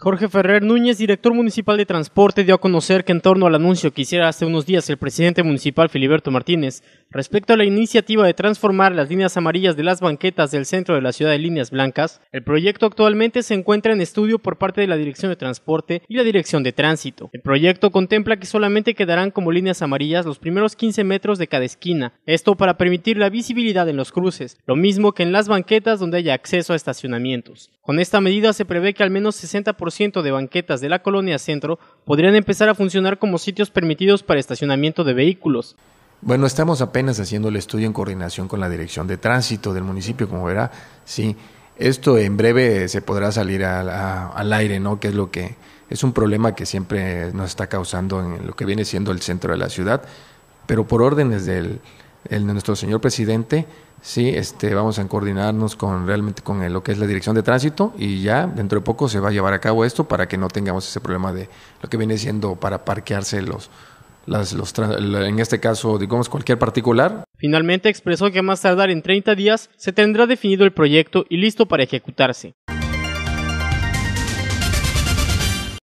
Jorge Ferrer Núñez, director municipal de transporte, dio a conocer que en torno al anuncio que hiciera hace unos días el presidente municipal Filiberto Martínez Respecto a la iniciativa de transformar las líneas amarillas de las banquetas del centro de la ciudad de líneas blancas, el proyecto actualmente se encuentra en estudio por parte de la Dirección de Transporte y la Dirección de Tránsito. El proyecto contempla que solamente quedarán como líneas amarillas los primeros 15 metros de cada esquina, esto para permitir la visibilidad en los cruces, lo mismo que en las banquetas donde haya acceso a estacionamientos. Con esta medida se prevé que al menos 60% de banquetas de la colonia centro podrían empezar a funcionar como sitios permitidos para estacionamiento de vehículos. Bueno, estamos apenas haciendo el estudio en coordinación con la Dirección de Tránsito del municipio, como verá, sí. Esto en breve se podrá salir al, aire, ¿no? Que es lo que es un problema que siempre nos está causando en lo que viene siendo el centro de la ciudad. Pero por órdenes del, de nuestro señor presidente, sí, este, vamos a coordinarnos con realmente con lo que es la Dirección de Tránsito y ya dentro de poco se va a llevar a cabo esto para que no tengamos ese problema de lo que viene siendo para parquearse los en este caso, digamos, cualquier particular. Finalmente expresó que a más tardar en 30 días se tendrá definido el proyecto y listo para ejecutarse.